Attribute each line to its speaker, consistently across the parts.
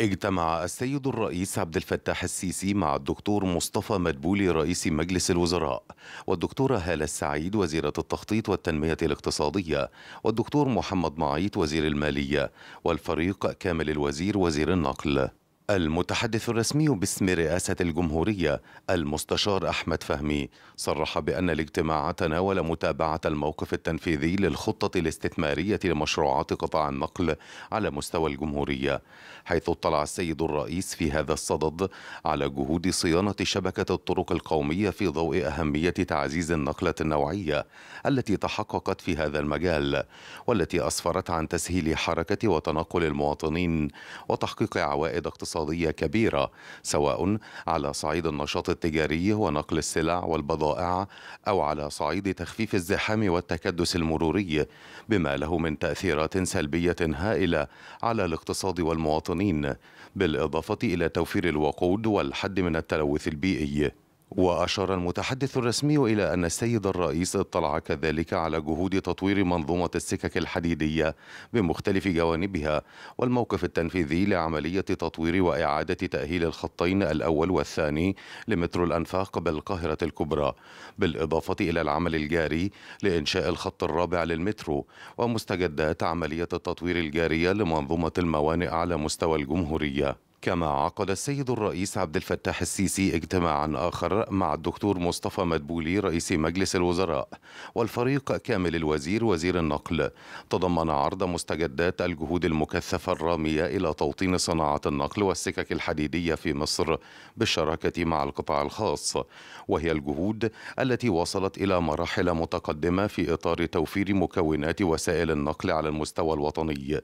Speaker 1: اجتمع السيد الرئيس عبد الفتاح السيسي مع الدكتور مصطفى مدبولي رئيس مجلس الوزراء والدكتورة هالة السعيد وزيرة التخطيط والتنمية الاقتصادية والدكتور محمد معيط وزير المالية والفريق كامل الوزير وزير النقل المتحدث الرسمي باسم رئاسة الجمهورية المستشار أحمد فهمي صرح بأن الاجتماع تناول متابعة الموقف التنفيذي للخطة الاستثمارية لمشروعات قطاع النقل على مستوى الجمهورية حيث اطلع السيد الرئيس في هذا الصدد على جهود صيانة شبكة الطرق القومية في ضوء أهمية تعزيز النقلة النوعية التي تحققت في هذا المجال والتي أسفرت عن تسهيل حركة وتنقل المواطنين وتحقيق عوائد اقتصادية اقتصادية كبيرة سواء على صعيد النشاط التجاري ونقل السلع والبضائع أو على صعيد تخفيف الزحام والتكدس المروري بما له من تأثيرات سلبية هائلة على الاقتصاد والمواطنين بالإضافة إلى توفير الوقود والحد من التلوث البيئي وأشار المتحدث الرسمي إلى أن السيد الرئيس اطلع كذلك على جهود تطوير منظومة السكك الحديدية بمختلف جوانبها والموقف التنفيذي لعملية تطوير وإعادة تأهيل الخطين الأول والثاني لمترو الأنفاق بالقاهرة الكبرى بالإضافة إلى العمل الجاري لإنشاء الخط الرابع للمترو ومستجدات عملية التطوير الجارية لمنظومة الموانئ على مستوى الجمهورية كما عقد السيد الرئيس عبد الفتاح السيسي اجتماعا آخر مع الدكتور مصطفى مدبولي رئيس مجلس الوزراء والفريق كامل الوزير وزير النقل تضمن عرض مستجدات الجهود المكثفة الرامية إلى توطين صناعة النقل والسكك الحديدية في مصر بالشراكة مع القطاع الخاص وهي الجهود التي وصلت إلى مراحل متقدمة في إطار توفير مكونات وسائل النقل على المستوى الوطني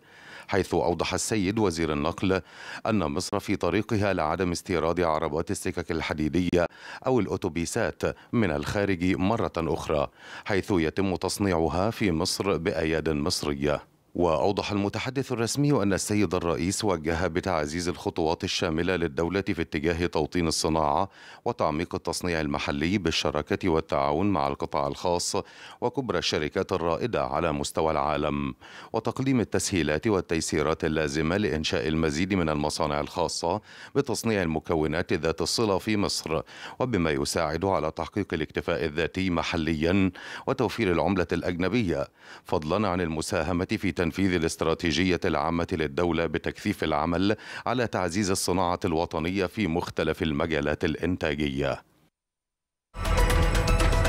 Speaker 1: حيث أوضح السيد وزير النقل أن مصر مصر في طريقها لعدم استيراد عربات السكك الحديدية أو الأتوبيسات من الخارج مرة أخرى حيث يتم تصنيعها في مصر بأياد مصرية وأوضح المتحدث الرسمي أن السيد الرئيس وجه بتعزيز الخطوات الشاملة للدولة في اتجاه توطين الصناعة وتعميق التصنيع المحلي بالشراكة والتعاون مع القطاع الخاص وكبرى الشركات الرائدة على مستوى العالم وتقديم التسهيلات والتيسيرات اللازمة لإنشاء المزيد من المصانع الخاصة بتصنيع المكونات ذات الصلة في مصر وبما يساعد على تحقيق الاكتفاء الذاتي محليا وتوفير العملة الأجنبية فضلا عن المساهمة في تنفيذ الاستراتيجية العامة للدولة بتكثيف العمل على تعزيز الصناعة الوطنية في مختلف المجالات الإنتاجية